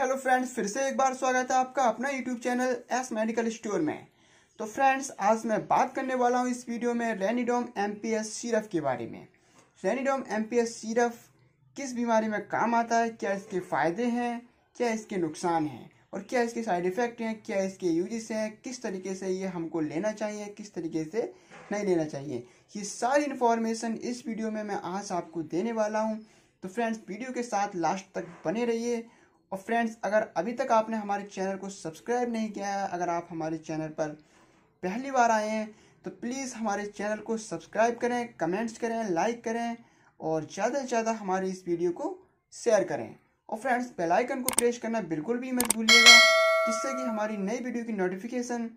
hello friends फिर से एक बार स्वागत है आपका अपना YouTube channel S medical store में तो फ्रेंड्स आज मैं बात करने वाला हूं इस वीडियो में रेनिडोम एमपीएस सीरफ के बारे में रेनिडोम एमपीएस सीरफ किस बीमारी में काम आता है क्या इसके फ़ायदे हैं क्या इसके नुकसान हैं और क्या इसके साइड इफ़ेक्ट हैं क्या इसके यूजेस हैं किस तरीके से ये हमको लेना चाहिए किस तरीके से नहीं लेना चाहिए ये सारी इन्फॉर्मेशन इस वीडियो में मैं आज आपको देने वाला हूँ तो फ्रेंड्स वीडियो के साथ लास्ट तक बने रहिए और फ्रेंड्स अगर अभी तक आपने हमारे चैनल को सब्सक्राइब नहीं किया है अगर आप हमारे चैनल पर पहली बार आए हैं तो प्लीज़ हमारे चैनल को सब्सक्राइब करें कमेंट्स करें लाइक करें और ज़्यादा से ज़्यादा हमारी इस वीडियो को शेयर करें और फ्रेंड्स बेल आइकन को प्रेस करना बिल्कुल भी मत भूलिएगा जिससे कि हमारी नई वीडियो की नोटिफिकेशन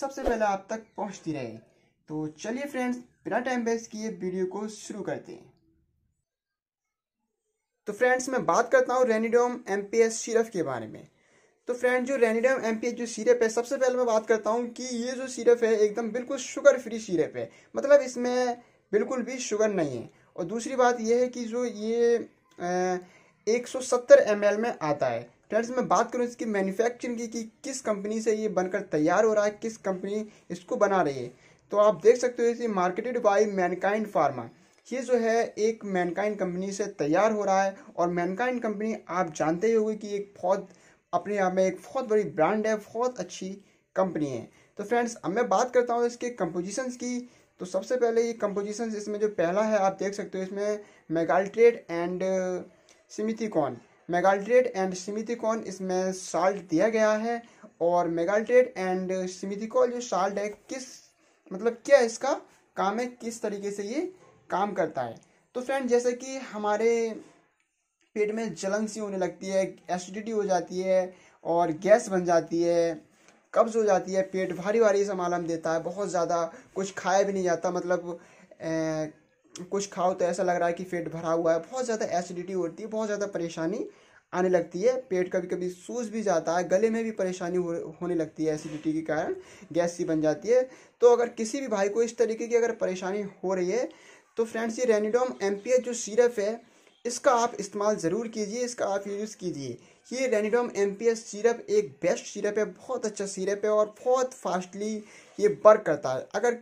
सबसे पहले आप तक पहुंचती रहे तो चलिए फ्रेंड्स बिना टाइम वेस्ट किए वीडियो को शुरू करते हैं तो फ्रेंड्स मैं बात करता हूँ रेनिडोम एम पी एस के बारे में तो फ्रेंड जो रेनिडम एम जो सिरप है सबसे पहले मैं बात करता हूँ कि ये जो सिरप है एकदम बिल्कुल शुगर फ्री सिरप है मतलब इसमें बिल्कुल भी शुगर नहीं है और दूसरी बात यह है कि जो ये एक सौ सत्तर में आता है फ्रेंड्स मैं बात करूँ इसकी मैन्युफैक्चरिंग की कि किस कंपनी से ये बनकर तैयार हो रहा है किस कंपनी इसको बना रही है तो आप देख सकते हो इसे मार्केटेड बाई मैनकाइंड फार्मा ये जो है एक मैनकाइंड कंपनी से तैयार हो रहा है और मैनकाइंड कंपनी आप जानते ही होगी कि एक बहुत अपने आप में एक बहुत बड़ी ब्रांड है बहुत अच्छी कंपनी है तो फ्रेंड्स अब मैं बात करता हूँ इसके कंपोजिशंस की तो सबसे पहले ये कंपोजिशंस इसमें जो पहला है आप देख सकते हो इसमें मेगाल्ट्रेट एंड सिमिथिकॉन मेगाल्ट्रेट एंड सिमिथिकॉन इसमें साल्ट दिया गया है और मेगाल्ट्रेट एंड सिमिथिकॉन जो साल्ट है किस मतलब क्या इसका काम है किस तरीके से ये काम करता है तो फ्रेंड जैसे कि हमारे पेट में जलन सी होने लगती है एसिडिटी हो जाती है और गैस बन जाती है कब्ज हो जाती है पेट भारी भारी से मालम देता है बहुत ज़्यादा कुछ खाया भी नहीं जाता मतलब ए, कुछ खाओ तो ऐसा लग रहा है कि पेट भरा हुआ है बहुत ज़्यादा एसिडिटी होती है बहुत ज़्यादा परेशानी आने लगती है पेट कभी कभी सूज भी जाता है गले में भी परेशानी हो, होने लगती है एसिडिटी के कारण गैस सी बन जाती है तो अगर किसी भी भाई को इस तरीके की अगर परेशानी हो रही है तो फ्रेंड्स ये रेनिडोम एम जो सीरप है इसका आप इस्तेमाल ज़रूर कीजिए इसका आप यूज़ कीजिए ये रेनिडोम एम पी सिरप एक बेस्ट सिरप है बहुत अच्छा सिरप है और बहुत फास्टली ये वर्क करता है अगर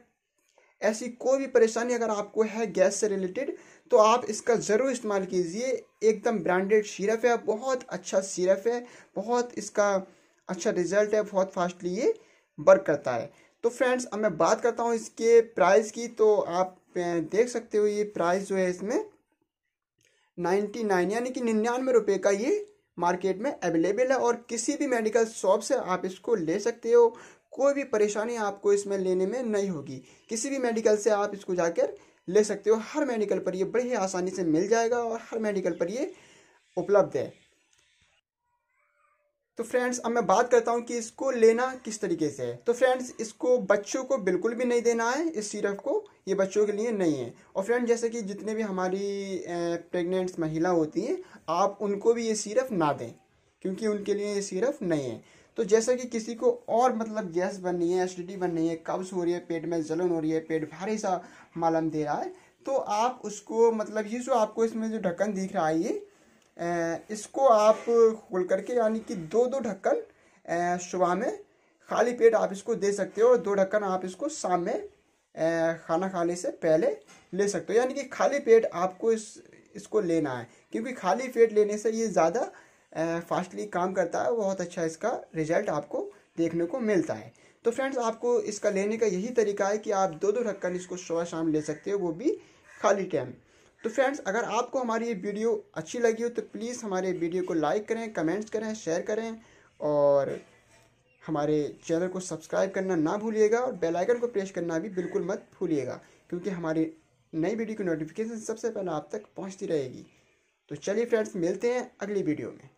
ऐसी कोई भी परेशानी अगर आपको है गैस से रिलेटेड तो आप इसका ज़रूर इस्तेमाल कीजिए एकदम ब्रांडेड सिरप है बहुत अच्छा सिरप है बहुत इसका अच्छा रिजल्ट है बहुत फास्टली ये वर्क करता है तो फ्रेंड्स अब मैं बात करता हूँ इसके प्राइस की तो आप देख सकते हो ये प्राइस जो है इसमें नाइन्टी नाइन यानी कि निन्यानवे रुपये का ये मार्केट में अवेलेबल है और किसी भी मेडिकल शॉप से आप इसको ले सकते हो कोई भी परेशानी आपको इसमें लेने में नहीं होगी किसी भी मेडिकल से आप इसको जाकर ले सकते हो हर मेडिकल पर ये बड़े ही आसानी से मिल जाएगा और हर मेडिकल पर ये उपलब्ध है तो फ्रेंड्स अब मैं बात करता हूँ कि इसको लेना किस तरीके से है तो फ्रेंड्स इसको बच्चों को बिल्कुल भी नहीं देना है इस सिरप को ये बच्चों के लिए नहीं है और फ्रेंड जैसे कि जितने भी हमारी प्रेग्नेंट महिला होती हैं आप उनको भी ये सिरप ना दें क्योंकि उनके लिए ये सिरप नहीं है तो जैसे कि किसी को और मतलब गैस बन रही है एसिडिटी बन रही है कब्ज हो रही है पेट में जलन हो रही है पेट भारी सा मालम दे रहा है तो आप उसको मतलब ये जो आपको इसमें जो ढक्कन दिख रहा है ये इसको आप खोल करके यानी कि दो दो ढक्कन सुबह में खाली पेट आप इसको दे सकते हो और दो ढक्कन आप इसको शाम में खाना खाने से पहले ले सकते हो यानी कि खाली पेट आपको इस इसको लेना है क्योंकि खाली पेट लेने से ये ज़्यादा फास्टली काम करता है बहुत अच्छा इसका रिजल्ट आपको देखने को मिलता है तो फ्रेंड्स आपको इसका लेने का यही तरीका है कि आप दो दो ढक्कन इसको सुबह शाम ले सकते हो वो भी खाली टाइम तो फ्रेंड्स अगर आपको हमारी ये वीडियो अच्छी लगी हो तो प्लीज़ हमारे वीडियो को लाइक करें कमेंट्स करें शेयर करें और हमारे चैनल को सब्सक्राइब करना ना भूलिएगा और बेल आइकन को प्रेस करना भी बिल्कुल मत भूलिएगा क्योंकि हमारी नई वीडियो की नोटिफिकेशन सबसे पहले आप तक पहुंचती रहेगी तो चलिए फ्रेंड्स मिलते हैं अगली वीडियो में